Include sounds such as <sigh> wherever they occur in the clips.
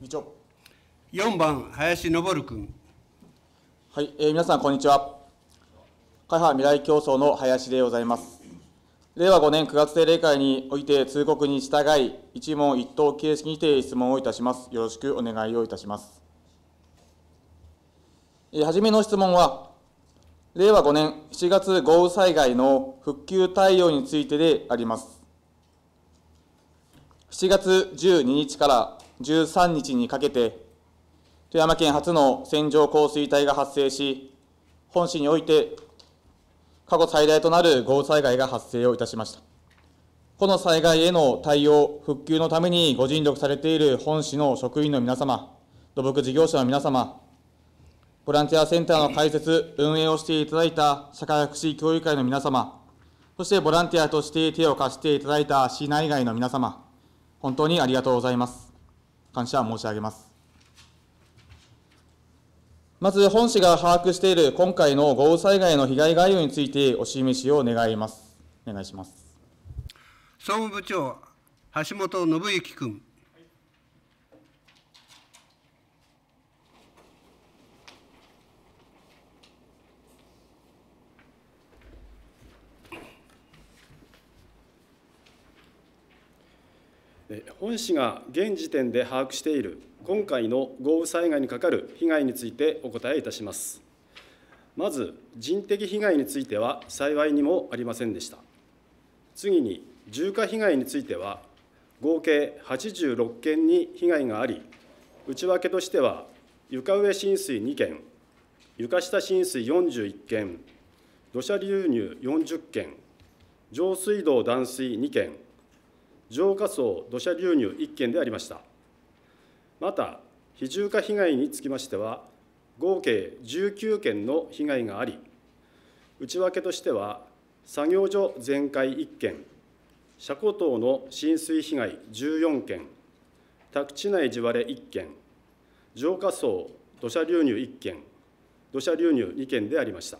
議長。4番、林昇君。はい、えー、皆さん、こんにちは。会派未来競争の林でございます。令和5年9月定例会において通告に従い、一問一答形式にて質問をいたします。よろしくお願いをいたします。えー、初めの質問は、令和5年7月豪雨災害の復旧対応についてであります。7月12日から13日にかけて、富山県初の線状降水帯が発生し、本市において過去最大となる豪雨災害が発生をいたしました。この災害への対応、復旧のためにご尽力されている本市の職員の皆様、土木事業者の皆様、ボランティアセンターの開設、運営をしていただいた社会福祉協議会の皆様、そしてボランティアとして手を貸していただいた市内外の皆様、本当にありがとうございます。感謝申し上げます。まず、本市が把握している今回の豪雨災害の被害概要についてお示しを願います。お願いします。総務部長、橋本信之君。本市が現時点で把握している今回の豪雨災害にかかる被害についてお答えいたします。まず、人的被害については幸いにもありませんでした。次に、重火被害については、合計86件に被害があり、内訳としては、床上浸水2件、床下浸水41件、土砂流入40件、上水道断水2件、浄化槽土砂流入1件でありましたまた非重化被害につきましては合計19件の被害があり内訳としては作業所全壊1件車庫等の浸水被害14件宅地内地割れ1件浄化層土砂流入1件土砂流入2件でありました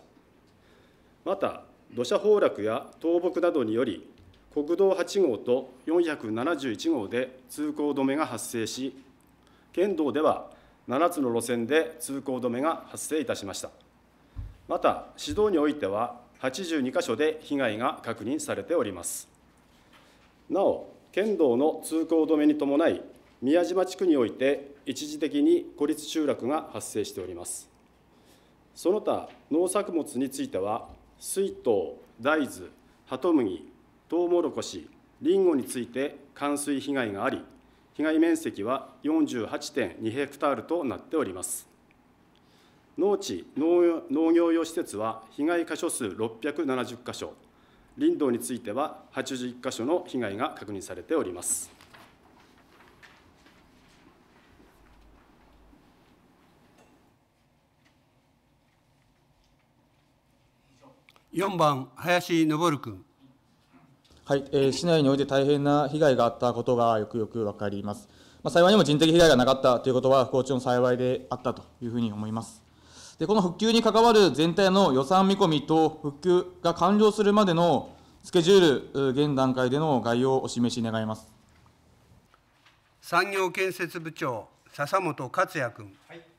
また土砂崩落や倒木などにより国道8号と471号で通行止めが発生し、県道では7つの路線で通行止めが発生いたしました。また、市道においては82箇所で被害が確認されております。なお、県道の通行止めに伴い、宮島地区において一時的に孤立集落が発生しております。その他農作物については水稲、大豆、ハトムギ、トウモロコシ、リンゴについて冠水被害があり、被害面積は48.2ヘクタールとなっております。農地農業用施設は被害箇所数670箇所、林道については81箇所の被害が確認されております。4番林昇君。はい、えー、市内において大変な被害があったことがよくよく分かります。まあ、幸いにも人的被害がなかったということは不幸中の幸いであったというふうに思います。でこの復旧に関わる全体の予算見込みと復旧が完了するまでのスケジュール、現段階での概要をお示し願います。産業建設部長笹本克也君。はい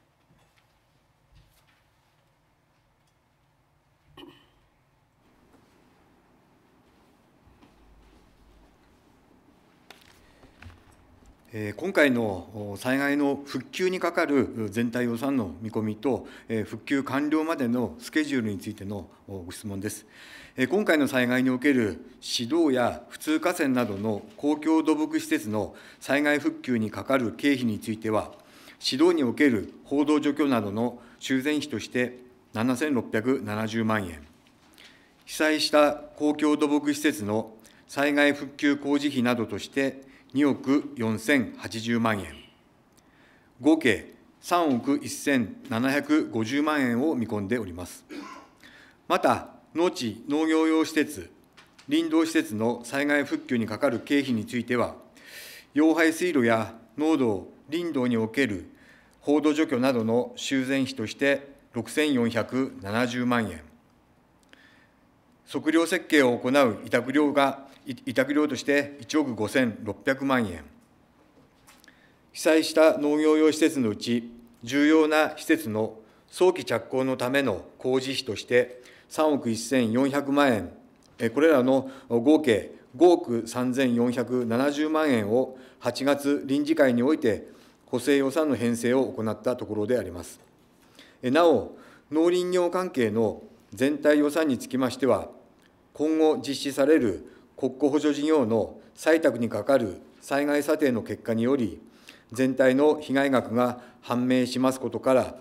今回の災害の復旧にかかる全体予算の見込みと、復旧完了までのスケジュールについてのご質問です。今回の災害における指導や普通河川などの公共土木施設の災害復旧にかかる経費については、指導における報道除去などの修繕費として7670万円、被災した公共土木施設の災害復旧工事費などとして2億4080万円、合計3億1750万円を見込んでおります。また、農地・農業用施設、林道施設の災害復旧にかかる経費については、溶排水路や農道、林道における放度除去などの修繕費として6470万円、測量設計を行う委託料が委託料として1億5600万円、被災した農業用施設のうち、重要な施設の早期着工のための工事費として3億1400万円、これらの合計5億3470万円を8月臨時会において補正予算の編成を行ったところであります。なお、農林業関係の全体予算につきましては、今後実施される国庫補助事業の採択にかかる災害査定の結果により、全体の被害額が判明しますことから、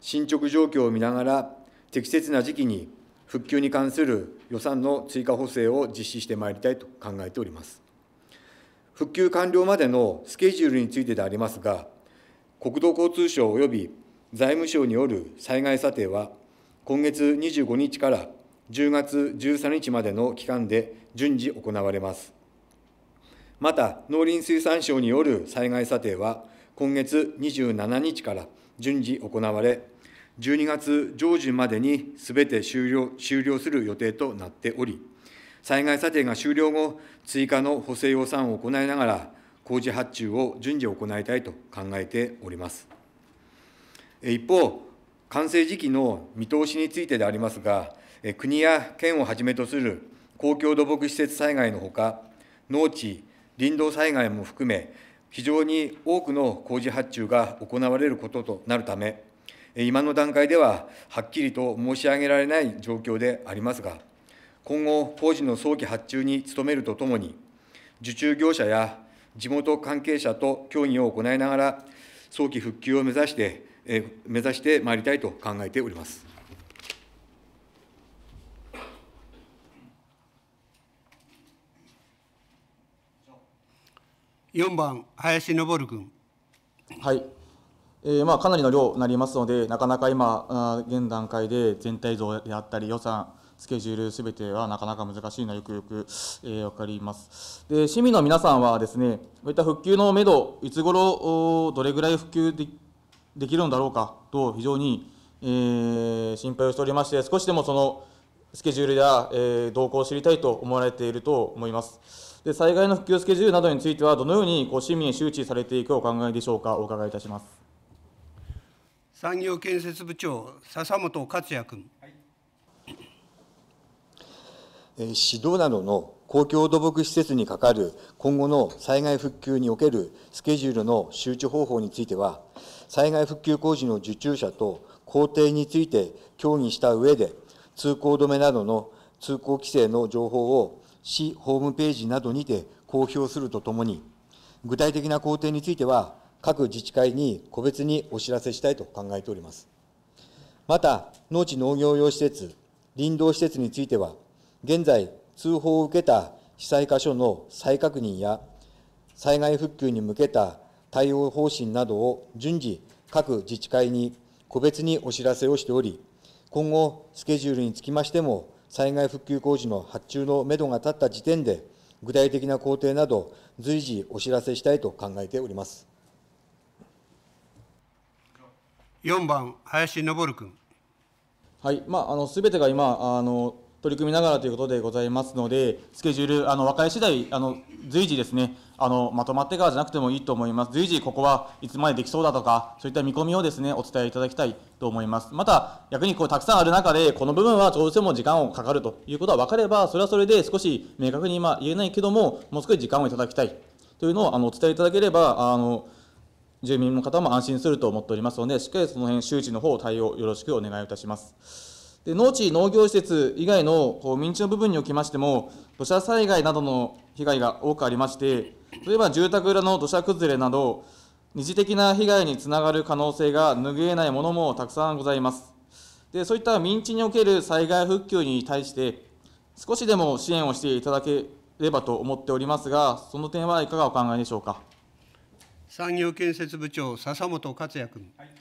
進捗状況を見ながら、適切な時期に復旧に関する予算の追加補正を実施してまいりたいと考えております。復旧完了までのスケジュールについてでありますが、国土交通省及び財務省による災害査定は、今月25日から10月13日までの期間で順次行われます。また、農林水産省による災害査定は、今月27日から順次行われ、12月上旬までにすべて終了終了する予定となっており、災害査定が終了後、追加の補正予算を行いながら、工事発注を順次行いたいと考えております。一方、完成時期の見通しについてでありますが、国や県をはじめとする公共土木施設災害のほか、農地、林道災害も含め、非常に多くの工事発注が行われることとなるため、今の段階でははっきりと申し上げられない状況でありますが、今後、工事の早期発注に努めるとともに、受注業者や地元関係者と協議を行いながら、早期復旧を目指して、目指してまいりたいと考えております。4番林昇君。はいえーまあ、かなりの量になりますので、なかなか今、あ現段階で全体像であったり、予算、スケジュールすべてはなかなか難しいのはよくよく、えー、分かりますで。市民の皆さんはですね、こういった復旧のめど、いつ頃どれぐらい復旧でできるんだろうかと、非常に、えー、心配をしておりまして、少しでもそのスケジュールや、えー、動向を知りたいと思われていると思います。で災害の復旧スケジュールなどについては、どのようにこう市民へ周知されていくお考えでしょうか、お伺いいたします産業建設部長、笹本克也君。はい指導などの公共土木施設にかかる今後の災害復旧におけるスケジュールの周知方法については、災害復旧工事の受注者と工程について協議した上で、通行止めなどの通行規制の情報を市ホームページなどにて公表するとともに、具体的な工程については、各自治会に個別にお知らせしたいと考えております。また、農地農業用施設、林道施設については、現在、通報を受けた被災箇所の再確認や、災害復旧に向けた対応方針などを順次、各自治会に個別にお知らせをしており、今後、スケジュールにつきましても、災害復旧工事の発注のめどが立った時点で、具体的な工程など、随時お知らせしたいと考えております4番、林昇君。はいまあ、あの全てが今あの取り組みながらということでございますので、スケジュール、あの和解次第あの随時ですねあの、まとまってからじゃなくてもいいと思います、随時ここはいつまでできそうだとか、そういった見込みをですねお伝えいただきたいと思います。また、逆にこうたくさんある中で、この部分はどうしても時間をかかるということは分かれば、それはそれで少し明確に今言えないけども、もう少し時間をいただきたいというのをあのお伝えいただければ、あの住民の方も安心すると思っておりますので、しっかりその辺周知の方、対応よろしくお願いいたします。で農地、農業施設以外のこう民地の部分におきましても、土砂災害などの被害が多くありまして、例えば住宅裏の土砂崩れなど、二次的な被害につながる可能性が拭えないものもたくさんございます。でそういった民地における災害復旧に対して、少しでも支援をしていただければと思っておりますが、その点はいかがお考えでしょうか。産業建設部長、笹本克也君。はい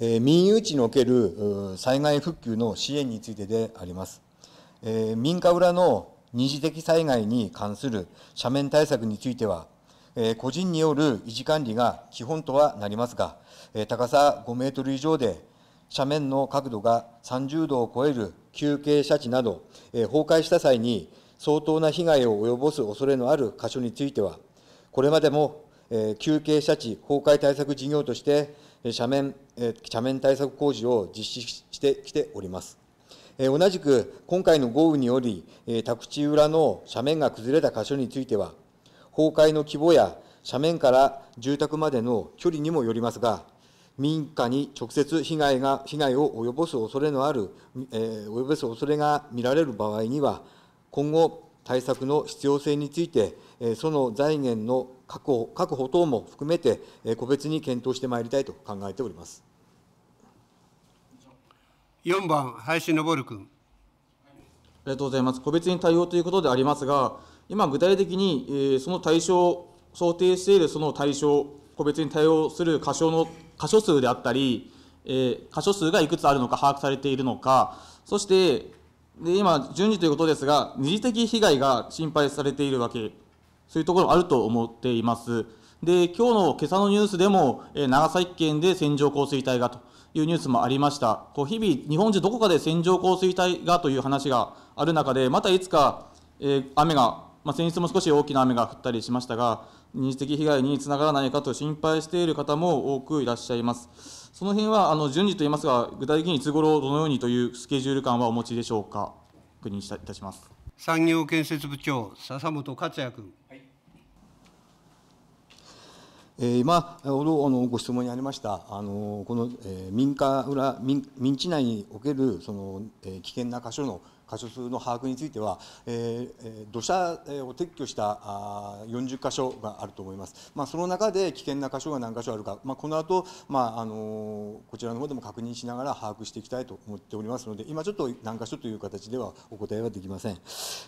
え民有地における災害復旧の支援についてであります。え民家裏の二次的災害に関する斜面対策については、え個人による維持管理が基本とはなりますが、え高さ5メートル以上で斜面の角度が30度を超える休憩斜地など、え崩壊した際に相当な被害を及ぼす恐れのある箇所については、これまでも、え休憩斜地崩壊対策事業として、斜面、斜面対策工事を実施してきております。同じく、今回の豪雨により、宅地裏の斜面が崩れた箇所については、崩壊の規模や斜面から住宅までの距離にもよりますが、民家に直接被害が被害を及ぼす恐れのある、えー、及ぼす恐れが見られる場合には、今後、対策の必要性について、その財源の確保確保等も含めて、個別に検討してまいりたいと考えております4番、林昇君。ありがとうございます。個別に対応ということでありますが、今、具体的に、えその対象、想定しているその対象、個別に対応する箇所の箇所数であったり、え箇所数がいくつあるのか把握されているのか、そして、で今、順次ということですが、二次的被害が心配されているわけ、そういうところもあると思っています。で、今日の今朝のニュースでも、え長崎県で線状降水帯がというニュースもありました。こう日々、日本中どこかで線状降水帯がという話がある中で、またいつか、えー、雨が、まあ、先日も少し大きな雨が降ったりしましたが、二次的被害につながらないかと心配している方も多くいらっしゃいます。その辺はあの順次と言いますが、具体的にいつ頃どのようにというスケジュール感はお持ちでしょうか、確認したいたします産業建設部長、笹本克也君。今あのご質問にありましたあのこの、えー、民家裏民民地内におけるその、えー、危険な箇所の箇所数の把握については、えー、土砂を撤去した40箇所があると思います、まあ、その中で危険な箇所が何箇所あるか、まあ、この後、まああのこちらの方でも確認しながら把握していきたいと思っておりますので今ちょっと何箇所という形ではお答えはできません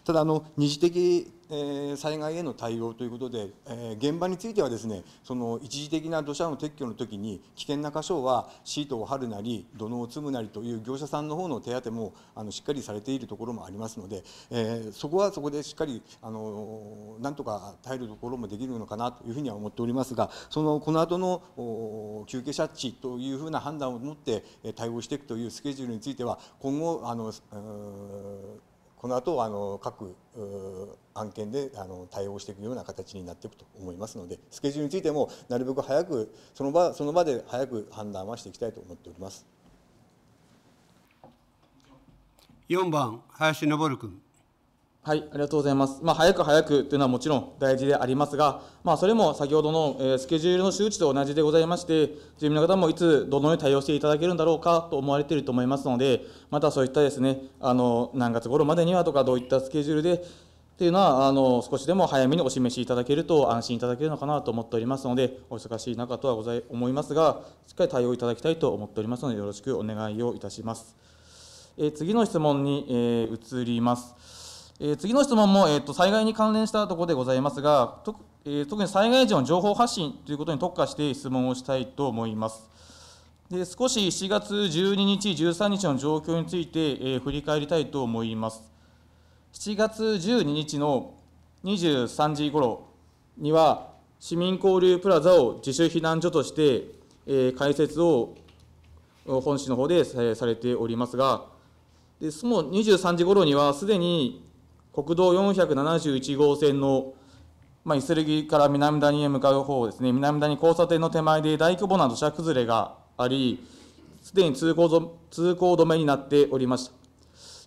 ただあの二次的え災害への対応ということで、え現場についてはですねその一時的な土砂の撤去の時に危険な箇所はシートを張るなり土のを積むなりという業者さんの方の手当もあのしっかりされているところもありますので、えそこはそこでしっかりあのなんとか耐えるところもできるのかなというふうには思っておりますがそのこの後の休憩察知というふうな判断を持って対応していくというスケジュールについては今後あの、えーこの後あの各案件であの対応していくような形になっていくと思いますのでスケジュールについてもなるべく早くその場その場で早く判断はしていきたいと思っております。4番林昇君。はい、ありがとうございます。まあ、早く早くというのはもちろん大事でありますが、まあ、それも先ほどの、えスケジュールの周知と同じでございまして、住民の方もいつ、どのように対応していただけるんだろうかと思われていると思いますので、またそういったですね、あの何月頃までにはとか、どういったスケジュールでというのはあの、少しでも早めにお示しいただけると安心いただけるのかなと思っておりますので、お忙しい中とはござい思いますが、しっかり対応いただきたいと思っておりますので、よろしくお願いをいたします。え次の質問に、えー、移ります。えー、次の質問も、えーと、災害に関連したところでございますが、とえー、特に災害時の情報発信ということに特化して質問をしたいと思います。で少し7月12日、13日の状況について、えー、振り返りたいと思います。7月12日の23時ごろには、市民交流プラザを自主避難所として、えー、開設を本市の方でされておりますが、でその23時ごろには、すでに国道471号線の、まあ、伊勢木から南谷へ向かう方ですね、南谷交差点の手前で大規模な土砂崩れがあり、すでに通行通行止めになっておりました。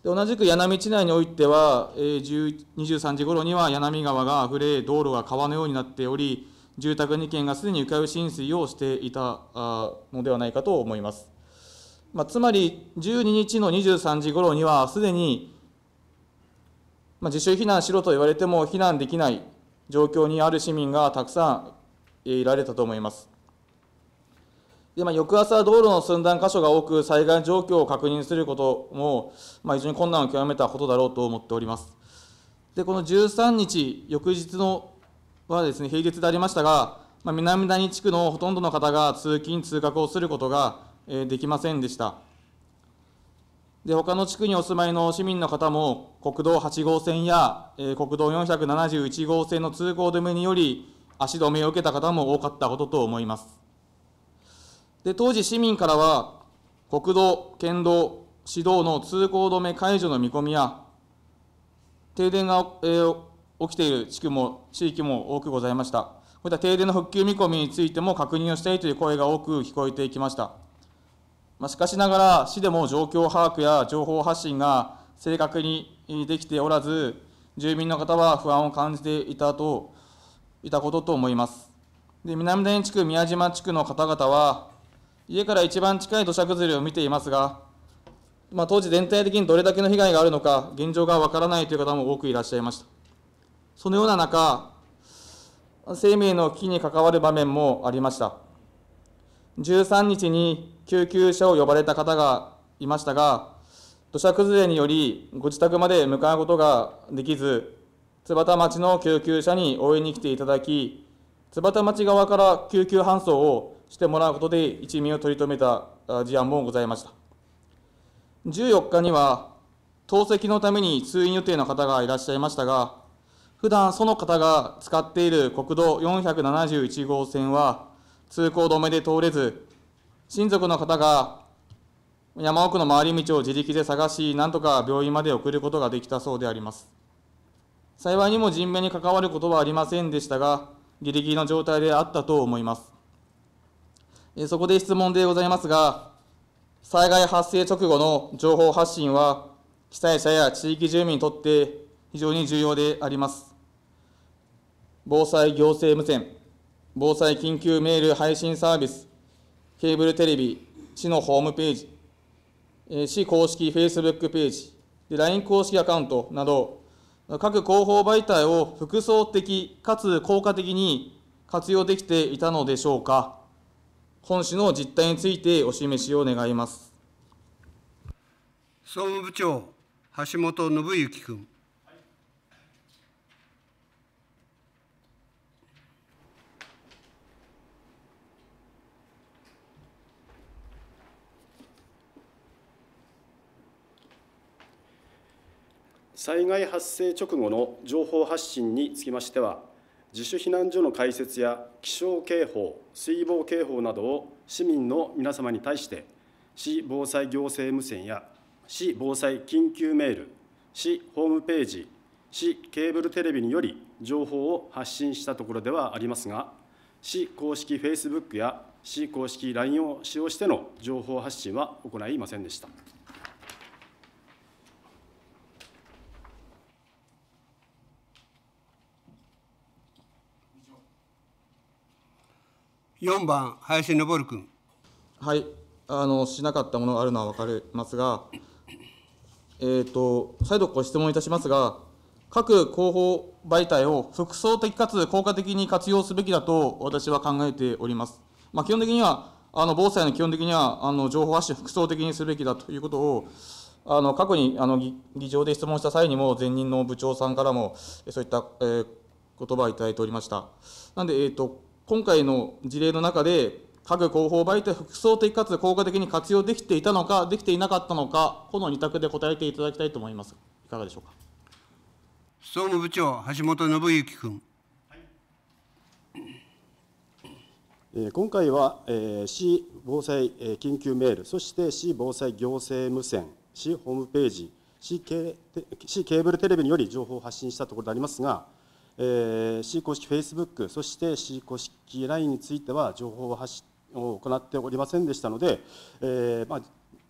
で同じく柳道内においては、えー、23時ごろには柳川があふれ、道路が川のようになっており、住宅2軒がすでに床上浸水をしていたのではないかと思います。まあ、つまり、12日の23時ごろには、すでにまあ、自主避難しろと言われても避難できない状況にある市民がたくさんいられたと思います。でまあ、翌朝、道路の寸断箇所が多く、災害状況を確認することも、まあ、非常に困難を極めたことだろうと思っております。で、この13日、翌日のはですね、平日でありましたが、まあ、南谷地区のほとんどの方が通勤・通学をすることが、えできませんでした。で他の地区にお住まいの市民の方も、国道8号線や、えー、国道471号線の通行止めにより、足止めを受けた方も多かったことと思います。で当時、市民からは、国道、県道、市道の通行止め解除の見込みや、停電が、えー、起きている地区も地域も多くございました。こういった停電の復旧見込みについても確認をしたいという声が多く聞こえてきました。まあ、しかしながら、市でも状況把握や情報発信が正確にできておらず、住民の方は不安を感じていたといたことと思います。で南園地区、宮島地区の方々は、家から一番近い土砂崩れを見ていますが、まあ、当時、全体的にどれだけの被害があるのか、現状がわからないという方も多くいらっしゃいました。そのような中、生命の危機に関わる場面もありました。13日に救急車を呼ばれた方がいましたが、土砂崩れによりご自宅まで向かうことができず、津幡町の救急車に応援に来ていただき、津幡町側から救急搬送をしてもらうことで一命を取り留めた事案もございました。14日には、透析のために通院予定の方がいらっしゃいましたが、普段その方が使っている国道471号線は通行止めで通れず、親族の方が山奥の回り道を自力で探し、なんとか病院まで送ることができたそうであります。幸いにも人命に関わることはありませんでしたが、ギリギリの状態であったと思います。そこで質問でございますが、災害発生直後の情報発信は、被災者や地域住民にとって非常に重要であります。防災行政無線、防災緊急メール配信サービス、ケーブルテレビ、市のホームページ、え市公式 Facebook ページ、LINE 公式アカウントなど、各広報媒体を複層的かつ効果的に活用できていたのでしょうか。本市の実態についてお示しを願います。総務部長、橋本信之君。災害発生直後の情報発信につきましては、自主避難所の開設や気象警報、水防警報などを市民の皆様に対して、市防災行政無線や市防災緊急メール、市ホームページ、市ケーブルテレビにより情報を発信したところではありますが、市公式フェイスブックや市公式 LINE を使用しての情報発信は行いませんでした。4番、林昇君。はいあのしなかったものがあるのは分かりますが、えーと、再度ご質問いたしますが、各広報媒体を複層的かつ効果的に活用すべきだと私は考えております。まあ、基本的にはあの防災の基本的にはあの情報発信、複層的にすべきだということを、あの過去にあの議場で質問した際にも、前任の部長さんからも、そういった、えー、言葉をいただいておりました。なんで、えーと今回の事例の中で、各広報媒体、服装的かつ効果的に活用できていたのか、できていなかったのか、この2択で答えていただきたいと思います。いかがでしょうか。総務部長、橋本信之君。今回は、市防災緊急メール、そして市防災行政無線、市ホームページ市ケ、市ケーブルテレビにより情報を発信したところでありますが、えー、C 公式 Facebook、そして C 公式 LINE については情報を発を行っておりませんでしたので、えーまあ、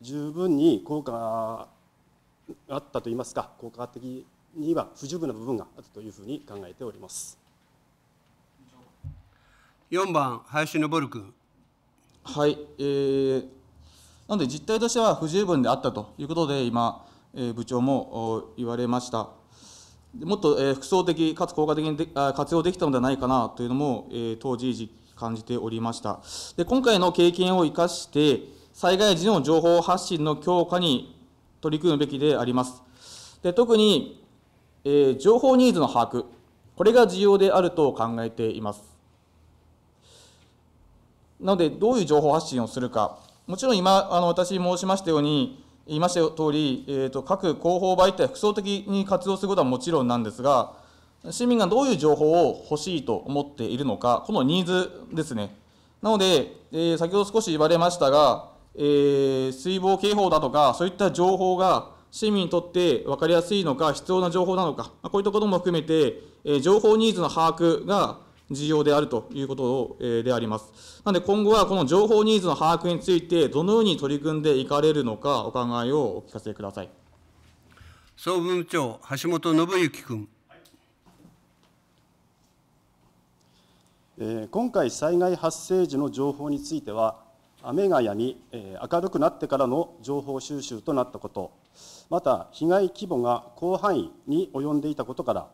十分に効果があったといいますか、効果的には不十分な部分があったというふうに考えております。4番、林昇君。はい、えー、なので実態としては不十分であったということで、今、え部長も言われました。もっと、え複層的かつ効果的にで活用できたのではないかなというのも、え当時感じておりましたで今回の経験を生かして災害時の情報発信の強化に取り組むべきでありますで特に、えー、情報ニーズの把握これが重要であると考えていますなのでどういう情報発信をするかもちろん今あの私申しましたように言いました通り、えーと、と各広報媒体、複層的に活用することはもちろんなんですが、市民がどういう情報を欲しいと思っているのか、このニーズですね。なので、えー、先ほど少し言われましたが、えー、水防警報だとか、そういった情報が市民にとって分かりやすいのか、必要な情報なのか、こういったことも含めて、えー、情報ニーズの把握が重要であるということであります。なので今後はこの情報ニーズの把握について、どのように取り組んでいかれるのか、お考えをお聞かせください。総務部長、橋本信之君。今回、災害発生時の情報については、雨が止み、明るくなってからの情報収集となったこと、また被害規模が広範囲に及んでいたことから、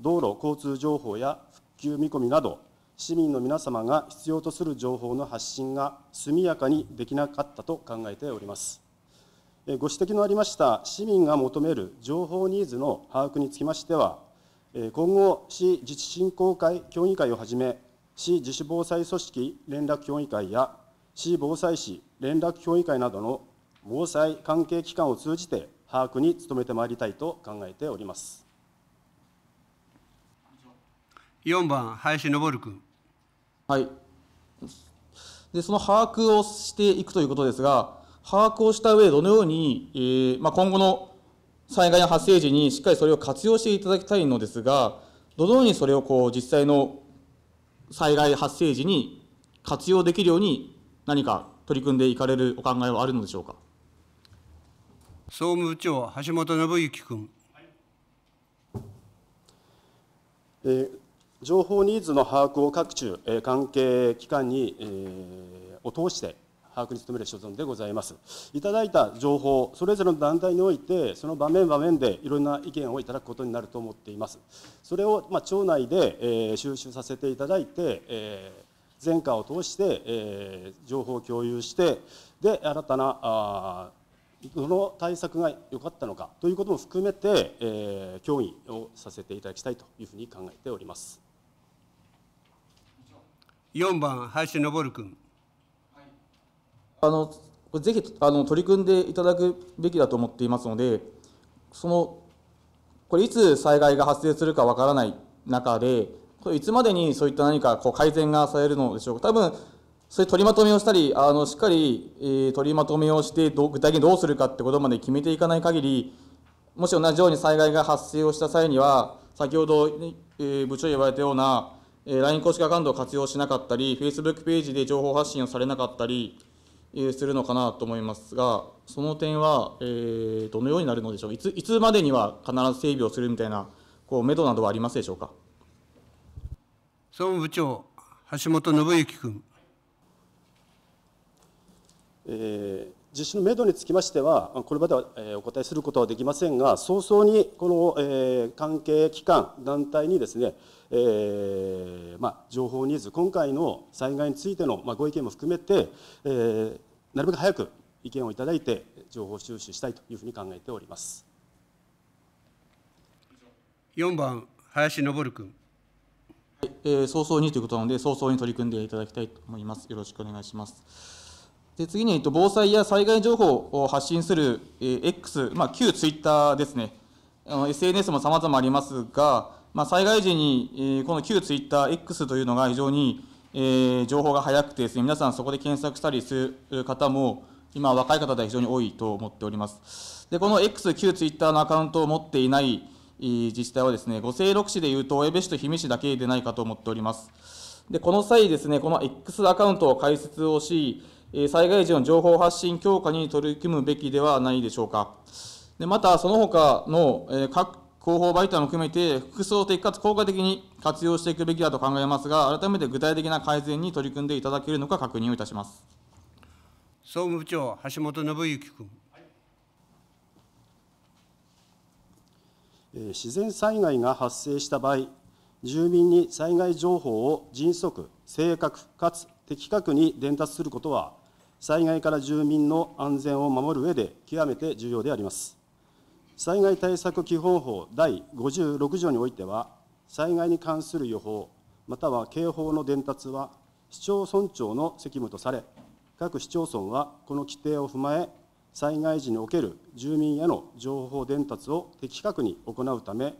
道路交通情報や給見込みなど、市民の皆様が必要とする情報の発信が速やかにできなかったと考えております。ご指摘のありました市民が求める情報ニーズの把握につきましては、今後、市自治振興会協議会をはじめ、市自主防災組織連絡協議会や、市防災士連絡協議会などの防災関係機関を通じて、把握に努めてまいりたいと考えております。4番、林昇君。はいでその把握をしていくということですが、把握をした上でどのように、えー、まあ、今後の災害発生時にしっかりそれを活用していただきたいのですが、どのようにそれをこう実際の災害発生時に活用できるように何か取り組んでいかれるお考えはあるのでしょうか総務部長、橋本信之君。はい、えー情報ニーズの把握を各種、え関係機関に、えを通して把握に努める所存でございます。いただいた情報、それぞれの団体において、その場面場面でいろんな意見をいただくことになると思っています。それを、まあ、町内で、えー、収集させていただいて、えー、前科を通して、えー、情報を共有して、で、新たな、あどの対策が良かったのかということも含めて、えー、協議をさせていただきたいというふうに考えております。4番、林昇君。あのぜひあの取り組んでいただくべきだと思っていますので、そのこれ、いつ災害が発生するかわからない中で、これいつまでにそういった何かこう改善がされるのでしょうか、多分そういう取りまとめをしたり、あのしっかり、えー、取りまとめをしてど、具体的にどうするかってことまで決めていかない限り、もし同じように災害が発生をした際には、先ほど、えー、部長言われたような、え LINE 公式アカウントを活用しなかったり、Facebook ページで情報発信をされなかったり、えするのかなと思いますが、その点は、えー、どのようになるのでしょういついつまでには必ず整備をするみたいな、こう、目処などはありますでしょうか。総務部長、橋本信之君。えー、実施のメドにつきましては、これまでは、えお答えすることはできませんが、早々にこの、え関係機関、団体にですね、えー、まあ、情報ニーズ、今回の災害についての、まあ、ご意見も含めて、えー、なるべく早く意見をいただいて、情報収集したいというふうに考えております。4番、林昇君。はえー、早々にということなので、早々に取り組んでいただきたいと思います。よろしくお願いします。で次に、えっと、防災や災害情報を発信する、えー、X、まあ、旧ツイッターですね、SNS もさまざまありますが、まあ、災害時に、えー、この旧ツイッター X というのが非常に、えー、情報が早くてですね、皆さんそこで検索したりする方も、今、若い方では非常に多いと思っております。で、この X、旧ツイッターのアカウントを持っていない、えー、自治体はですね、五星六市でいうと、江部市と氷見市だけでないかと思っております。で、この際ですね、この X アカウントを開設をし、災害時の情報発信強化に取り組むべきではないでしょうか。でまた、その他の各広報媒体も含めて、複層的かつ効果的に活用していくべきだと考えますが、改めて具体的な改善に取り組んでいただけるのか確認をいたします。総務部長、橋本信之君。自然災害が発生した場合、住民に災害情報を迅速、正確かつ的確に伝達することは、災害から住民の安全を守る上で極めて重要であります。災害対策基本法第56条においては、災害に関する予報、または警報の伝達は市町村長の責務とされ、各市町村はこの規定を踏まえ、災害時における住民への情報伝達を的確に行うため、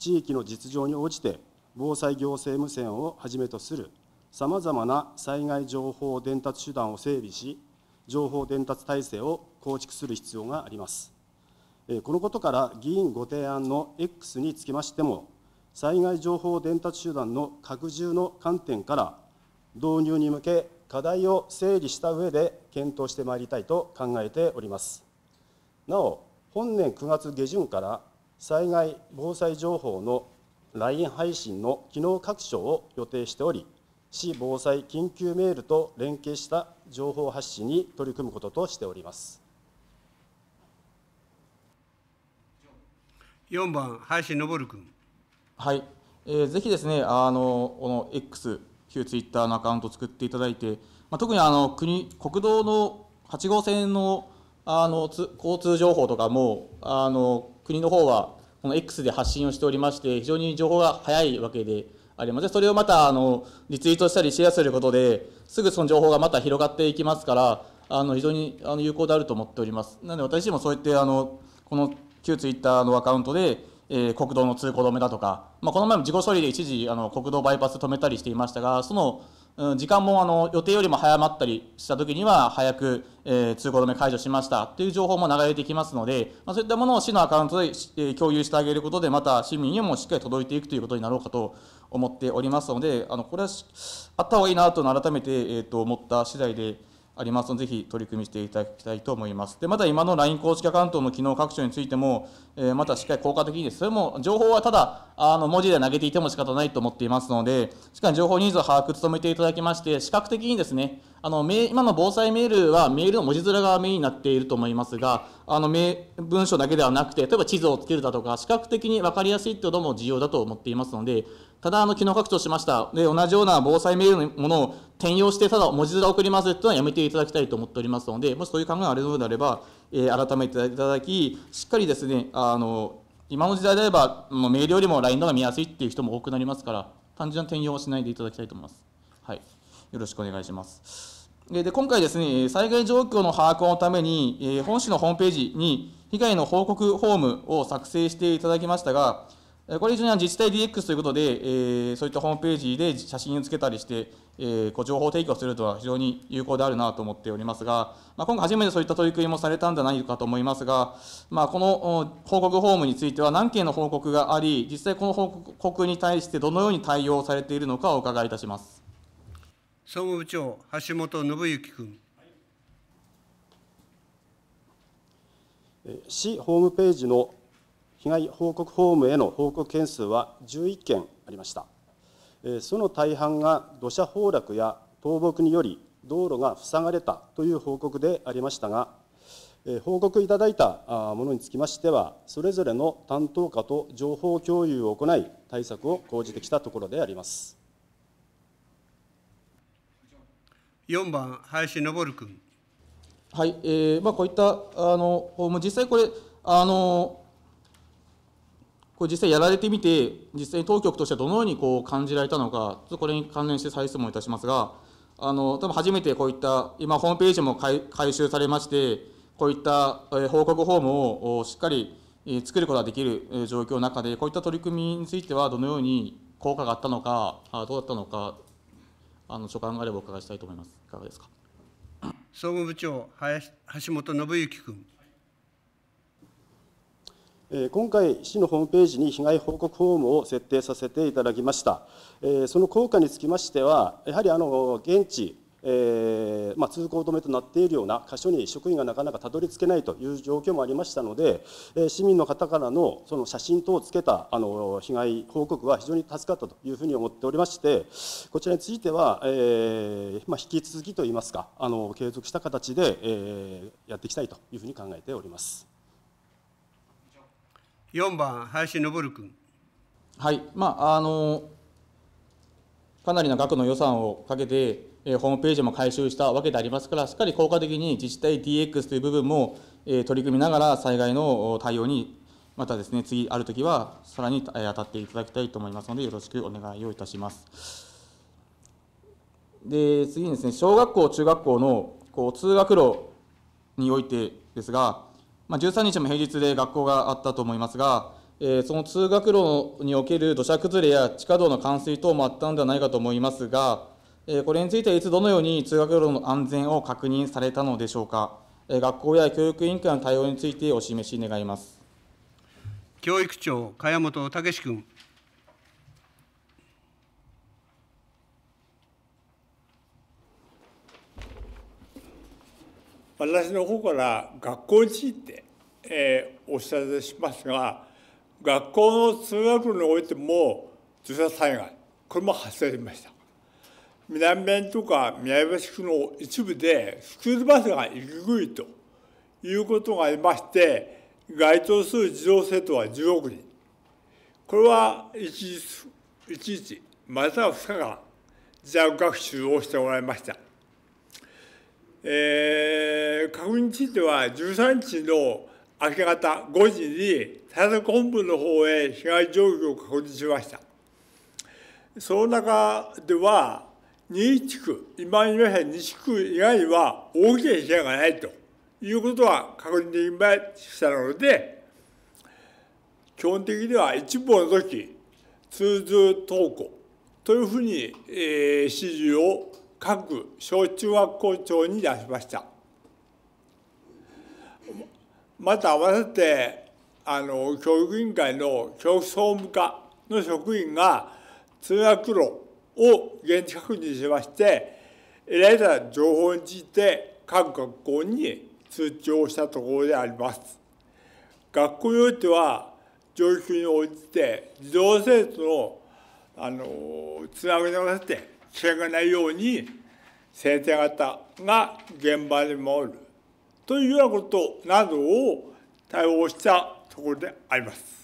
地域の実情に応じて防災行政無線をはじめとするさまざまな災害情報伝達手段を整備し、情報伝達体制を構築する必要があります。このことから議員ご提案の X につきましても、災害情報伝達手段の拡充の観点から、導入に向け、課題を整理した上で検討してまいりたいと考えております。なお、本年9月下旬から災害・防災情報の LINE 配信の機能拡張を予定しており、市防災緊急メールと連携した情報発信に取り組むこととしております。4番、林昇君。はい、えー、ぜひですね、あのこの X、旧ツイッターのアカウントを作っていただいて、まあ、特にあの国国道の8号線のあの交通情報とかも、あの国の方はこの X で発信をしておりまして、非常に情報が早いわけであります。それをまたあのリツイートしたりシェアすることで、すぐその情報がまた広がっていきますから、あの非常にあの有効であると思っております。なので私もそうやってあのこの旧ツイッターのアカウントで、えー、国道の通行止めだとか、まあ、この前も事故処理で一時あの国道バイパス止めたりしていましたがその、うん、時間もあの予定よりも早まったりした時には早く、えー、通行止め解除しましたという情報も流れてきますので、まあ、そういったものを市のアカウントで、えー、共有してあげることでまた市民にもしっかり届いていくということになろうかと思っておりますのであのこれはあった方がいいなと改めて、えーと思った次第で。ありますので、ぜひ取り組みしていただきたいと思います。で、また今の LINE 公式アカウントの機能拡張についても、えー、またしっかり効果的にです。それも、情報はただ、あの、文字で投げていても仕方ないと思っていますので、しっかり情報ニーズを把握、努めていただきまして、視覚的にですね、あの、今の防災メールはメールの文字面がメインになっていると思いますが、あの、文章だけではなくて、例えば地図をつけるだとか、視覚的に分かりやすいというとも重要だと思っていますので、ただ、あの、昨日拡張しました。で、同じような防災メールのものを転用して、ただ文字面を送りますというのはやめていただきたいと思っておりますので、もしそういう考えがあるのであれば、えー、改めていただき、しっかりですね、あの、今の時代であれば、もうメールよりも LINE の方が見やすいっていう人も多くなりますから、単純な転用をしないでいただきたいと思います。はい。よろしくお願いします。で今回ですね、災害状況の把握のために、本市のホームページに被害の報告フォームを作成していただきましたが、これ非常に自治体 DX ということで、そういったホームページで写真をつけたりして、情報提供するとは非常に有効であるなと思っておりますが、今回初めてそういった取り組みもされたんじゃないかと思いますが、この報告フォームについては何件の報告があり、実際この報告に対してどのように対応されているのかをお伺いいたします。総務部長、橋本信之君。市ホームページの被害報告フォームへの報告件数は11件ありました。その大半が土砂崩落や倒木により道路が塞がれたという報告でありましたが、報告いただいたものにつきましては、それぞれの担当課と情報共有を行い、対策を講じてきたところであります。4番、林昇君。はい、えーまあ、こういったあの実際これあのこれ実際やられてみて実際に当局としてはどのようにこう感じられたのかちょっとこれに関連して再質問いたしますがあの多分初めてこういった今ホームページも改修されましてこういった報告フォームをしっかり作ることができる状況の中でこういった取り組みについてはどのように効果があったのかどうだったのかあの所感があればお伺いしたいと思います。いかがですか。総務部長、林橋本信之君。今回、市のホームページに被害報告フォームを設定させていただきました。その効果につきましては、やはりあの現地、えーまあ、通行止めとなっているような箇所に職員がなかなかたどり着けないという状況もありましたので、えー、市民の方からのその写真等をつけたあの被害報告は非常に助かったというふうに思っておりまして、こちらについては、えーまあ、引き続きといいますか、あの継続した形で、えー、やっていきたいというふうに考えております。4番林昇君。はい、まああのかなりの額の予算をかけてえホームページも改修したわけでありますから、しっかり効果的に自治体 DX という部分も、え取り組みながら、災害の対応に、またですね、次あるときは、さらに当たっていただきたいと思いますので、よろしくお願いをいたします。で次にですね、小学校、中学校のこう通学路においてですが、まあ、13日も平日で学校があったと思いますが、えー、その通学路における土砂崩れや地下道の冠水等もあったのではないかと思いますが、これについてはいつどのように通学路の安全を確認されたのでしょうか。学校や教育委員会の対応についてお示し願います。教育長、茅本武君。私の方から学校について、えー、お知らせしますが学校の通学路においても土砂災害これも発生しました南弁とか宮橋区の一部でスクールバスが行き来いということがありまして該当する児童生徒は10億人これはいちいちまたは2日間自宅学習をしてもらいました。えー、確認については13日の明け方5時に対策本部の方へ被害状況を確認しました。その中では2地区、今井の辺2地区以外は大きな被害がないということは確認できましたので、基本的には一部の時、通常登校というふうに、えー、指示を各小中学校長に出しました。また合わせてあの教育委員会の教育総務課の職員が通学路を現地確認しまして、得られた情報について各学校に通知をしたところであります。学校においては、状況に応じて児童生徒のあのつなぎ合わせて危険がないように先生方が現場に守るというようなことなどを対応したところであります。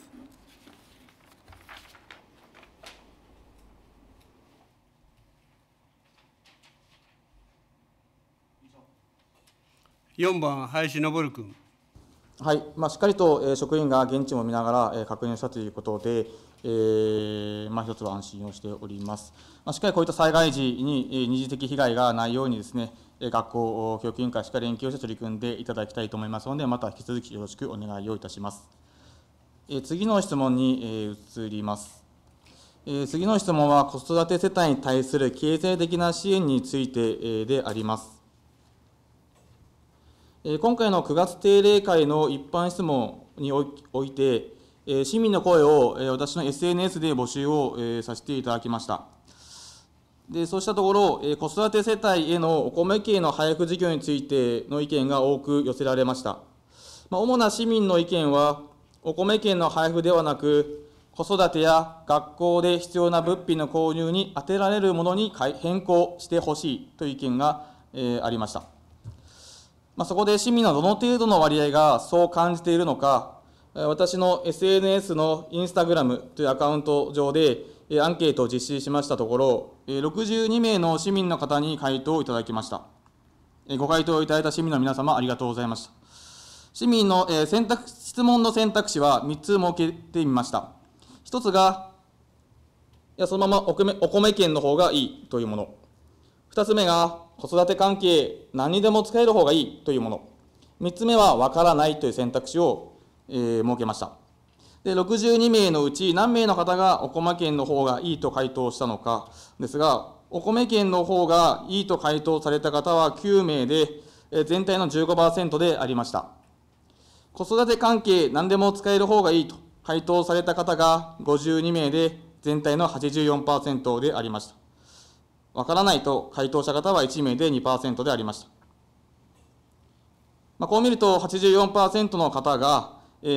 4番、林昇君。はいまあ、しっかりと、え職員が現地も見ながら、え確認したということで、えーまあ、一つは安心をしております、まあ、しっかりこういった災害時に、え二次的被害がないようにですね学校教育委員会しっかり連携をして取り組んでいただきたいと思いますのでまた引き続きよろしくお願いをいたします、えー、次の質問に、え移りますえ次の質問は子育て世帯に対する経済的な支援についてであります。今回の9月定例会の一般質問において、市民の声を私の SNS で募集をさせていただきました。でそうしたところ、子育て世帯へのお米系の配布事業についての意見が多く寄せられました。ま主な市民の意見は、お米券の配布ではなく、子育てや学校で必要な物品の購入に充てられるものに変更してほしいという意見が、えありました。まあ、そこで市民のどの程度の割合がそう感じているのか、私の SNS のインスタグラムというアカウント上でアンケートを実施しましたところ、62名の市民の方に回答をいただきました。ご回答いただいた市民の皆様、ありがとうございました。市民の選択質問の選択肢は3つ設けてみました。1つが、いやそのままお米お米券の方がいいというもの。2つ目が、子育て関係、何にでも使える方がいいというもの。3つ目は、わからないという選択肢を、えー、設けました。で、62名のうち何名の方がお米券の方がいいと回答したのかですが、お米券の方がいいと回答された方は9名で、え全体の15%でありました。子育て関係何でも使える方がいいと回答された方が52名で全体の84%でありました。わからないと回答者方は1名で2%でありました。まあ、こう見ると84%の方が、え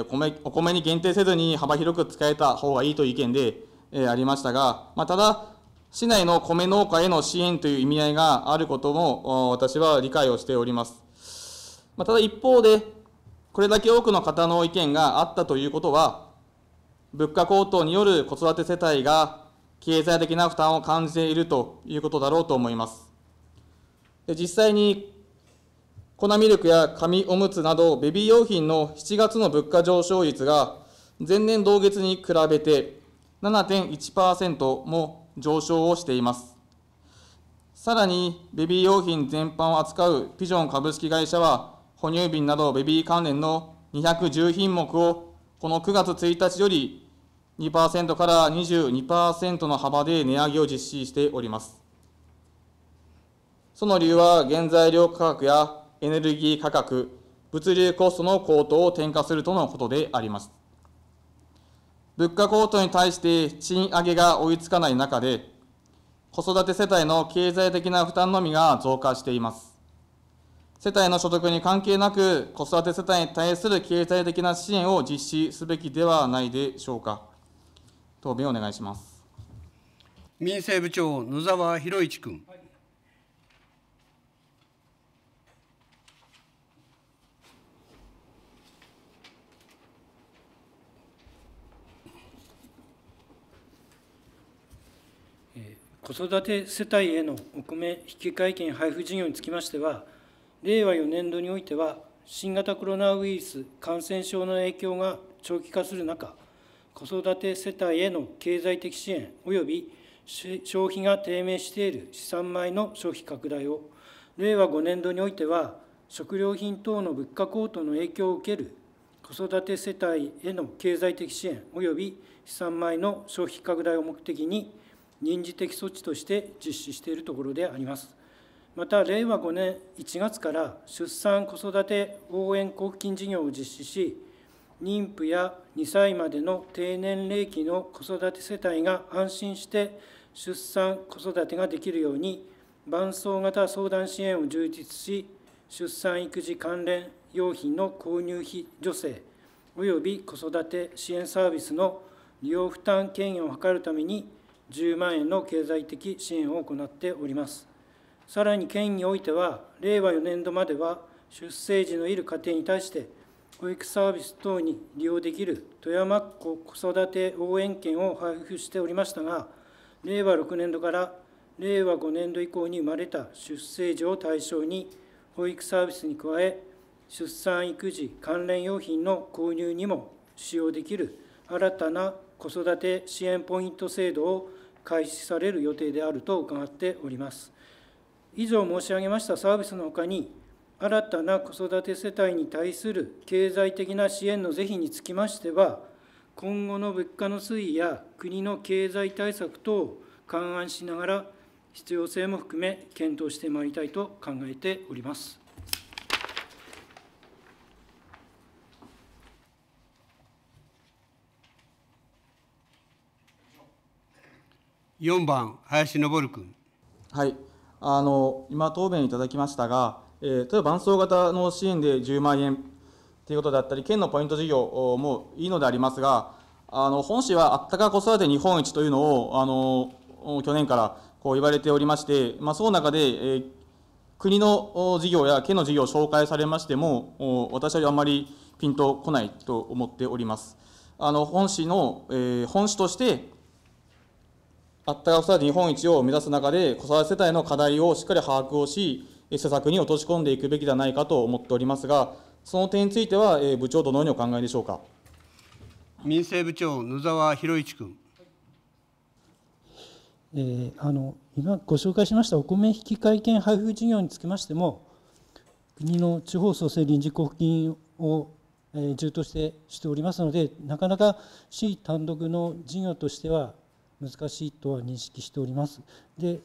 ー、米お米に限定せずに幅広く使えた方がいいという意見で、えー、ありましたが、まあ、ただ、市内の米農家への支援という意味合いがあることも私は理解をしております。まあ、ただ一方で、これだけ多くの方の意見があったということは、物価高騰による子育て世帯が経済的な負担を感じているということだろうと思います。で実際に粉ミルクや紙おむつなどベビー用品の7月の物価上昇率が前年同月に比べて7.1%も上昇をしています。さらに、ベビー用品全般を扱うピジョン株式会社は、哺乳瓶などベビー関連の210品目をこの9月1日より2%から22%の幅で値上げを実施しております。その理由は原材料価格やエネルギー価格、物流コストの高騰を転嫁するとのことであります。物価高騰に対して賃上げが追いつかない中で、子育て世帯の経済的な負担のみが増加しています。世帯の所得に関係なく、子育て世帯に対する経済的な支援を実施すべきではないでしょうか。答弁お願いします民生部長野沢博一君、はい、子育て世帯へのお米引換券配布事業につきましては、令和4年度においては、新型コロナウイルス感染症の影響が長期化する中、子育て世帯への経済的支援及び消費が低迷している資産米の消費拡大を令和5年度においては食料品等の物価高騰の影響を受ける子育て世帯への経済的支援及び資産米の消費拡大を目的に臨時的措置として実施しているところであります。また、令和5年1月から出産・子育て応援交付金事業を実施し、妊婦や2歳までの低年齢期の子育て世帯が安心して出産・子育てができるように伴走型相談支援を充実し出産育児関連用品の購入費助成及び子育て支援サービスの利用負担軽減を図るために10万円の経済的支援を行っております。さらに県においては令和4年度までは出生時のいる家庭に対して保育サービス等に利用できる富山っ子子育て応援券を配布しておりましたが、令和6年度から令和5年度以降に生まれた出生児を対象に、保育サービスに加え、出産育児関連用品の購入にも使用できる新たな子育て支援ポイント制度を開始される予定であると伺っております。以上申し上げましたサービスのほかに、新たな子育て世帯に対する経済的な支援の是非につきましては、今後の物価の推移や国の経済対策等を勘案しながら、必要性も含め検討してまいりたいと考えております。4番林昇君。はい、あの今答弁いただきましたが、えー、例えば伴走型の支援で10万円ということだったり、県のポイント事業もいいのでありますが、あの本市はあったか子育て日本一というのを、あの去年からこう言われておりまして、まあ、その中で、えー、国の事業や県の事業を紹介されましても、私はあまりピンとこないと思っております。あの本市の、えー、本市としてあったか子育て日本一を目指す中で、子育て世帯の課題をしっかり把握をし、施策に落とし込んでいくべきではないかと思っておりますが、その点については、部長、どのようにお考えでしょうか。民政部長、野沢博一君。えー、あの今ご紹介しましたお米引換券配布事業につきましても国の地方創生臨時交付金を、えー、充当してしておりますのでなかなか市単独の事業としては難しいとは認識しております。で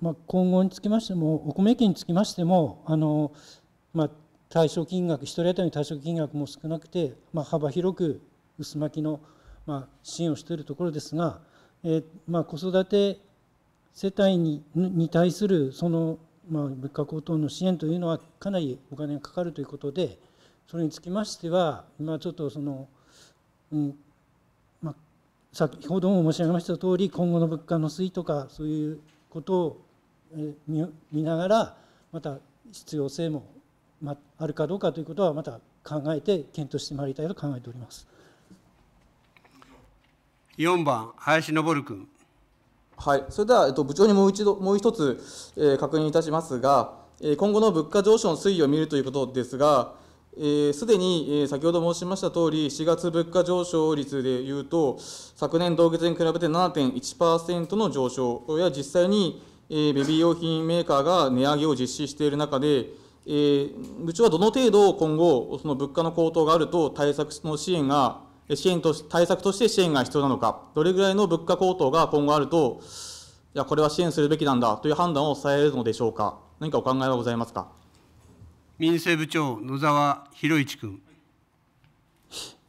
まあ、今後につきましてもお米機につきましてもあの、まあ、対象金額1人当たりの対象金額も少なくて、まあ、幅広く薄巻きの、まあ、支援をしているところですが、えー、まあ、子育て世帯にに対するその、まあ、物価高騰の支援というのはかなりお金がかかるということでそれにつきましては今ちょっとその、うんまあ、先ほども申し上げました通り今後の物価の推移とかそういうことを見ながらまた必要性もあるかどうかということはまた考えて検討してまいりたいと考えております。4番林昇君はい、それでは、えっと、部長にもう一度もう一つ、えー、確認いたしますが、えー、今後の物価上昇の推移を見るということですが、す、えー、で、に、えー、先ほど申しましたとおり、4月物価上昇率でいうと、昨年同月に比べて7.1%の上昇、や実際にえー、ベビー用品メーカーが値上げを実施している中で、えー、部長はどの程度今後、その物価の高騰があると対策の支援が、支援と対策として支援が必要なのか、どれぐらいの物価高騰が今後あると、いや、これは支援するべきなんだという判断をされるのでしょうか、何かお考えはございますか。民政部長野沢博一君、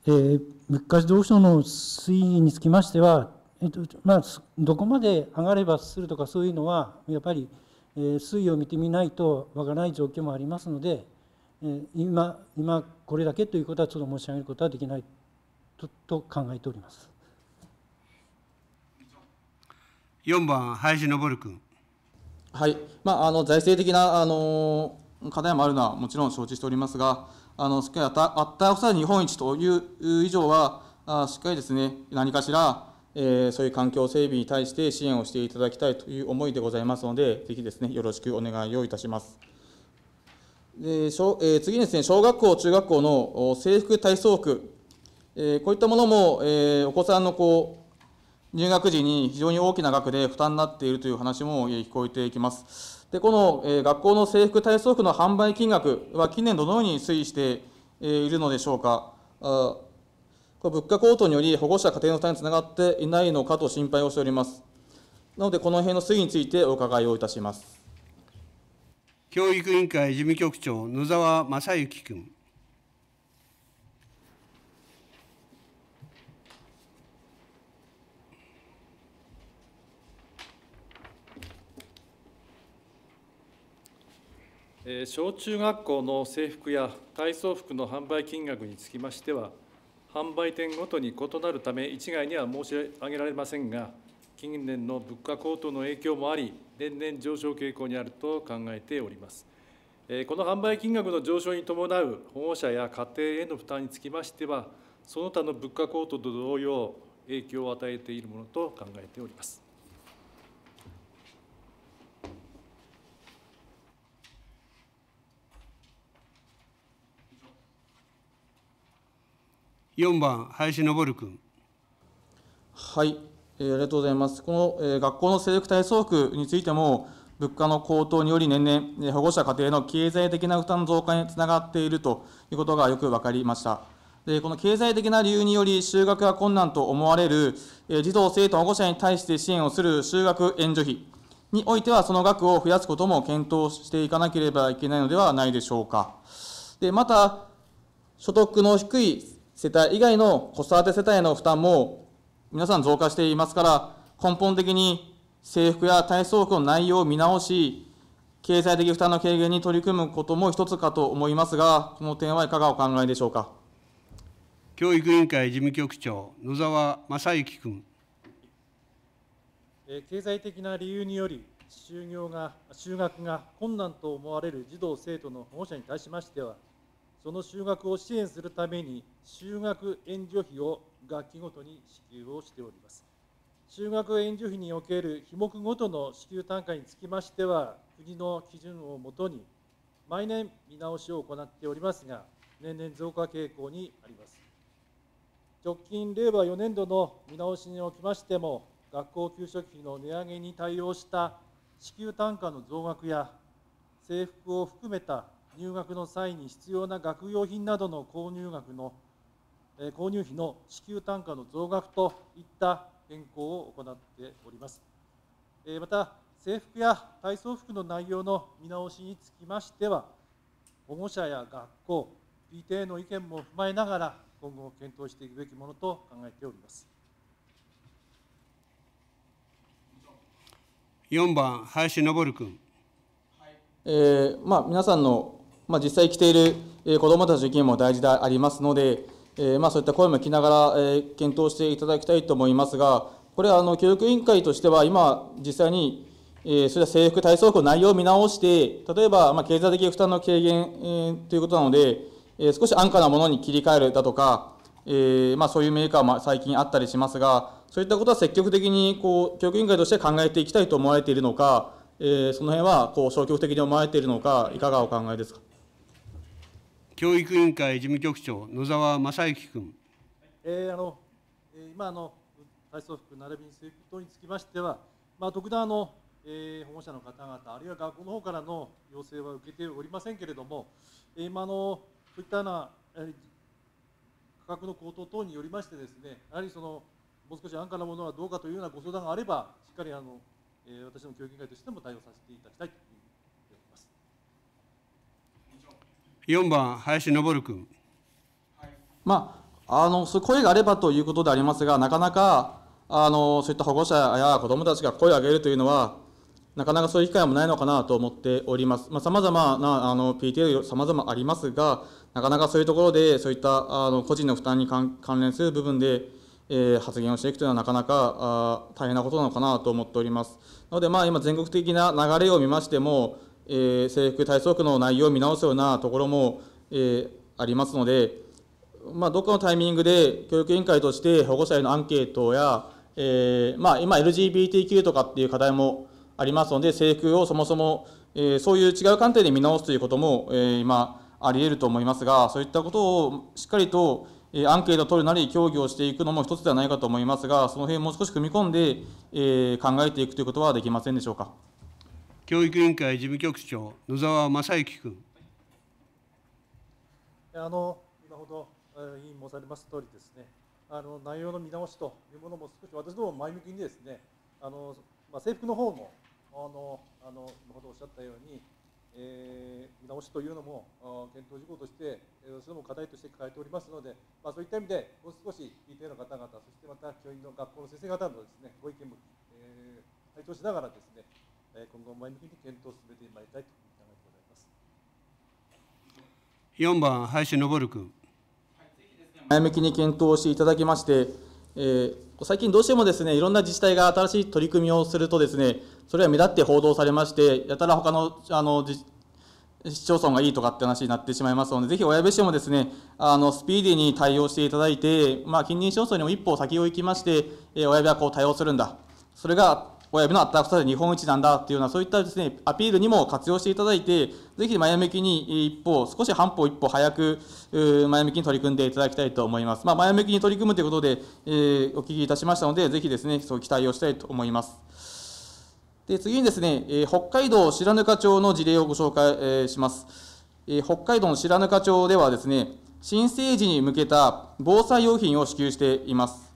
えー、物価上昇の推移につきましては、えっとまあ、どこまで上がればするとかそういうのはやっぱり、え移を見てみないとわからない状況もありますので、え今今これだけということはちょっと申し上げることはできないとと考えております。4番林昇君はいまあ、あの財政的なあの課題もあるのはもちろん承知しておりますが、あのしっかりあったあったおさ日本一という以上は、あしっかりですね何かしらえそういう環境整備に対して支援をしていただきたいという思いでございますので、ぜひですね、よろしくお願いをいたします。で小え次にですね、小学校、中学校の制服体操服、えこういったものも、えお子さんのこう入学時に非常に大きな額で負担になっているという話も、え聞こえていきます。でこの、え学校の制服体操服の販売金額は近年どのように推移しているのでしょうか。物価高騰により保護者家庭の負担につながっていないのかと心配をしております。なので、この辺の推移についてお伺いをいたします。教育委員会事務局長、野沢正幸君。小中学校の制服や体操服の販売金額につきましては、販売店ごとに異なるため、一概には申し上げられませんが、近年の物価高騰の影響もあり、年々上昇傾向にあると考えております。この販売金額の上昇に伴う保護者や家庭への負担につきましては、その他の物価高騰と同様、影響を与えているものと考えております。4番、林昇君。はい、えー、ありがとうございます。この、えー、学校の生育体操服についても、物価の高騰により年々、保護者家庭の経済的な負担増加につながっているということがよく分かりました。でこの経済的な理由により就学が困難と思われる、え児童・生徒保護者に対して支援をする就学援助費においては、その額を増やすことも検討していかなければいけないのではないでしょうか。でまた、所得の低い世帯以外の子育て世帯への負担も皆さん増加していますから、根本的に制服や体操服の内容を見直し、経済的負担の軽減に取り組むことも一つかと思いますが、この点はいかがお考えでしょうか。教育委員会事務局長、野沢正幸君。経済的な理由により、就業が、就学が困難と思われる児童・生徒の保護者に対しましては、その就学を支援するために、就学援助費を学期ごとに支給をしております。就学援助費における費目ごとの支給単価につきましては、国の基準をもとに、毎年見直しを行っておりますが、年々増加傾向にあります。直近令和4年度の見直しにおきましても、学校給食費の値上げに対応した支給単価の増額や、制服を含めた入学の際に必要な学用品などの購入額の購入費の支給単価の増額といった変更を行っております。また、制服や体操服の内容の見直しにつきましては、保護者や学校、PTA の意見も踏まえながら、今後検討していくべきものと考えております。4番、林昇君。えーまあ、皆さんのまあ、実際来ている子どもたちの意見も大事でありますので、えまあ、そういった声も聞きながら、え検討していただきたいと思いますが、これはあの教育委員会としては、今、実際に、えそれは制服体操服の内容を見直して、例えば、ま経済的負担の軽減、えということなので、え少し安価なものに切り替えるだとか、えまそういうメーカーも最近あったりしますが、そういったことは積極的にこう教育委員会として考えていきたいと思われているのか、えその辺はこう消極的に思われているのか、いかがお考えですか。教育委員会事務局長、野沢正幸君。えー、あの今あの、体操服並びに制服等につきましては、まあ、特段あの、えー、保護者の方々、あるいは学校の方からの要請は受けておりませんけれども、えー、今の、そういったような、えー、価格の高騰等によりまして、ですねやはりそのもう少し安価なものはどうかというようなご相談があれば、しっかりあの、えー、私の教育委員会としても対応させていただきたいと4番、林昇君。まあ、あの声があればということでありますが、なかなかあのそういった保護者や子どもたちが声を上げるというのは、なかなかそういう機会もないのかなと思っております。まあ、様々なあの PTA ざまありますが、なかなかそういうところで、そういったあの個人の負担に関連する部分で、えー、発言をしていくというのは、なかなかあ大変なことなのかなと思っております。なので、まあ、今、全国的な流れを見ましても、えー、制服体操服の内容を見直すようなところも、えー、ありますので、まあ、どこのタイミングで教育委員会として保護者へのアンケートや、えーまあ、今 LGBTQ とかっていう課題もありますので制服をそもそも、えー、そういう違う観点で見直すということも、えー、今ありえると思いますがそういったことをしっかりと、えー、アンケートを取るなり協議をしていくのも一つではないかと思いますがその辺もう少し組み込んで、えー、考えていくということはできませんでしょうか。教育委員会事務局長、野沢正幸君。あの今ほど委員申されます通りですね、あの内容の見直しというものも少し私ども前向きにですね、あのまあ、制服の方もあのあの今ほどおっしゃったように、えー、見直しというのも検討事項として、それも課題として抱えておりますので、まあ、そういった意味で、もう少し PTA の方々、そしてまた教員の学校の先生方のです、ね、ご意見も、えー、回答しながらですね、今後前向きに検討を進めてまいりたいという考えてございます。4番、林昇君。前向きに検討していただきまして、えー、最近どうしてもですね、いろんな自治体が新しい取り組みをするとですね、それは目立って報道されまして、やたら他のあの自市町村がいいとかって話になってしまいますので、ぜひ親部市もですね、あのスピーディーに対応していただいて、まあ、近隣市町村にも一歩先を行きまして、え親部はこう対応するんだ、それが親指のあった日本一なんだというような、そういったです、ね、アピールにも活用していただいて、ぜひ前向きに一歩、少し半歩一歩早く前向きに取り組んでいただきたいと思います。まあ、前向きに取り組むということで、えー、お聞きいたしましたので、ぜひですね、そう期待をしたいと思います。で次にですね、えー、北海道白糠町の事例をご紹介、えー、します、え北海道の白糠町ではですね、新生児に向けた防災用品を支給しています。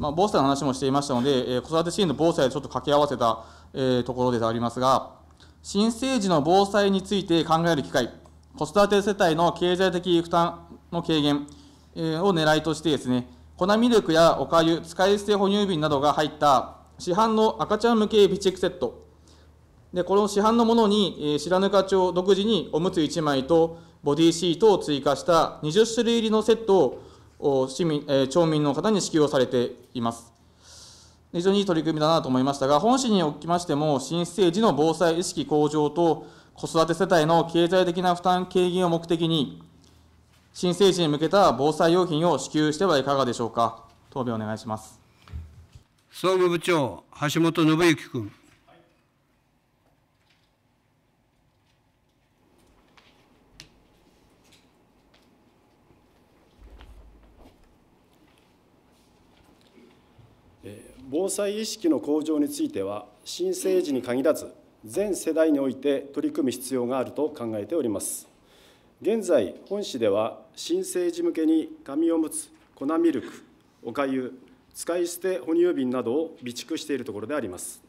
まあ、防災の話もしていましたので、えー、子育て支援の防災をちょっと掛け合わせた、えー、ところでありますが、新生児の防災について考える機会、子育て世帯の経済的負担の軽減、えー、を狙いとしてですね、粉ミルクやおかゆ、使い捨て哺乳瓶などが入った市販の赤ちゃん向け備蓄セット、でこの市販のものに、えー、白糠町独自におむつ1枚とボディシートを追加した20種類入りのセットを市民、えー、町民の方に支給をされています。非常にいい取り組みだなと思いましたが、本市におきましても、新生児の防災意識向上と子育て世帯の経済的な負担軽減を目的に、新生児に向けた防災用品を支給してはいかがでしょうか。答弁お願いします。総務部長、橋本信之君。防災意識の向上については、新生児に限らず、全世代において取り組む必要があると考えております。現在、本市では、新生児向けに紙おむつ、粉ミルク、おかゆ、使い捨て哺乳瓶などを備蓄しているところであります。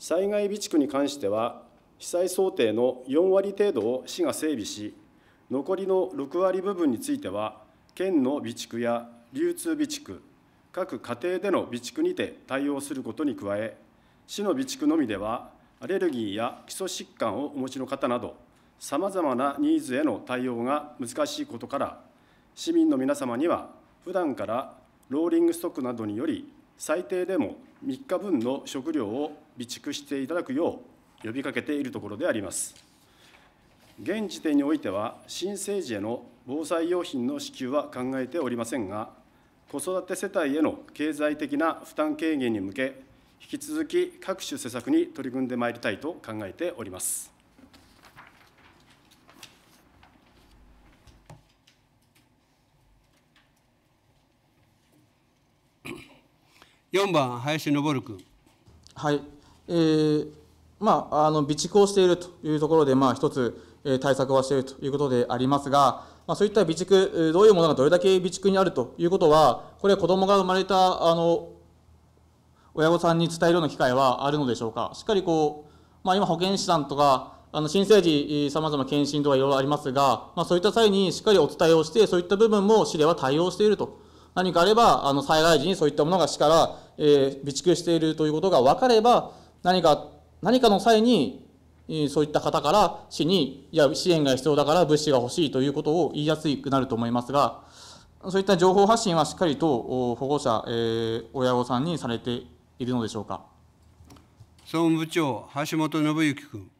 災害備蓄に関しては、被災想定の4割程度を市が整備し、残りの6割部分については、県の備蓄や流通備蓄、各家庭での備蓄にて対応することに加え、市の備蓄のみでは、アレルギーや基礎疾患をお持ちの方など、さまざまなニーズへの対応が難しいことから、市民の皆様には、普段からローリングストックなどにより、最低でも3日分の食料を備蓄していただくよう呼びかけているところであります。現時点においては、新生児への防災用品の支給は考えておりませんが、子育て世帯への経済的な負担軽減に向け、引き続き各種施策に取り組んでまいりたいと考えております。4 <coughs> 番、林昇君。はい、えーまあ、あの備蓄をしているというところで、まあ、一つ、え対策はしているということでありますが、まあ、そういった備蓄、どういうものがどれだけ備蓄にあるということは、これ、子どもが生まれたあの親御さんに伝えるような機会はあるのでしょうか。しっかりこう、まあ、今、保健師さんとか、あの新生児、さまざま検診とかいろいろありますが、まあ、そういった際にしっかりお伝えをして、そういった部分も市では対応していると。何かあれば、あの災害時にそういったものが市から、えー、備蓄しているということが分かれば、何か何かの際にそういった方から市に、いや、支援が必要だから物資が欲しいということを言いやすくなると思いますが、そういった情報発信はしっかりと保護者、えー、親御さんにされているのでしょうか。総務部長、橋本信之君。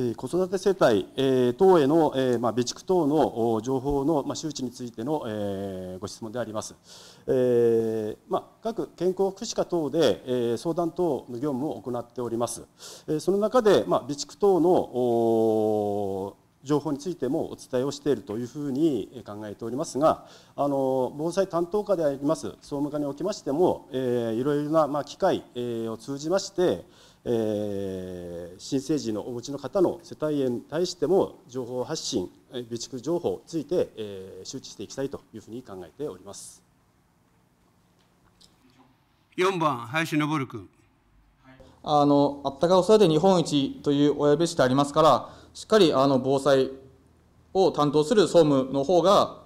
え子育て世帯、え等への、えまあ、備蓄等の情報の、まあ、周知についての、えご質問であります。えーまあ、各健康福祉課等で、えー、相談等の業務を行っております。えー、その中で、まあ、備蓄等の情報についてもお伝えをしているというふうに考えておりますが、あの防災担当課であります総務課におきましても、えー、いろいろな、まあ、機会、えー、を通じまして、えー、新生児のお持ちの方の世帯へに対しても情報発信、備蓄情報について、えー、周知していきたいというふうに考えております。4番林昇君あのあったかお育で日本一という親別しでありますからしっかりあの防災を担当する総務の方が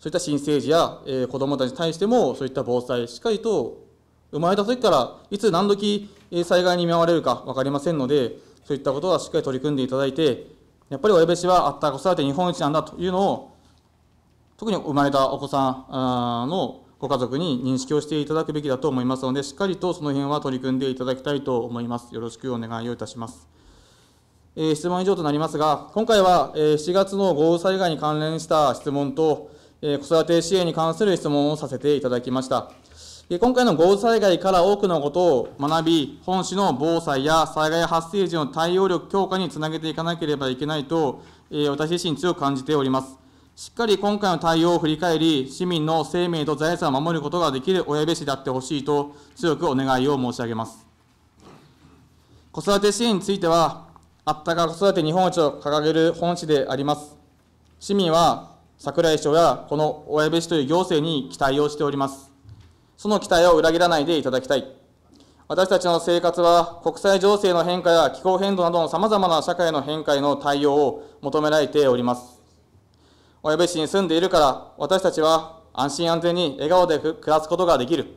そういった新生児や、えー、子どもたちに対してもそういった防災しっかりと生まれた時からいつ何時災害に見舞われるか分かりませんのでそういったことはしっかり取り組んでいただいてやっぱり親別はあったかお育て日本一なんだというのを特に生まれたお子さんのご家族に認識をしていただくべきだと思いますので、しっかりとその辺は取り組んでいただきたいと思います。よろしくお願いをいたします。えー、質問以上となりますが、今回は、えー、7月の豪雨災害に関連した質問と、えー、子育て支援に関する質問をさせていただきました。今回の豪雨災害から多くのことを学び、本市の防災や災害発生時の対応力強化につなげていかなければいけないと、え私自身強く感じております。しっかり今回の対応を振り返り、市民の生命と財産を守ることができる親部市であってほしいと、強くお願いを申し上げます。子育て支援については、あったか子育て日本一を掲げる本市であります。市民は桜井市長やこの親部市という行政に期待をしております。その期待を裏切らないでいただきたい。私たちの生活は国際情勢の変化や気候変動などの様々な社会の変化への対応を求められております。親部市に住んでいるから、私たちは安心安全に笑顔で暮らすことができる。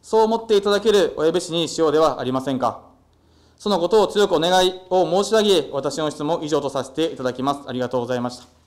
そう思っていただける親部市にしようではありませんか。そのことを強くお願いを申し上げ、私の質問以上とさせていただきます。ありがとうございました。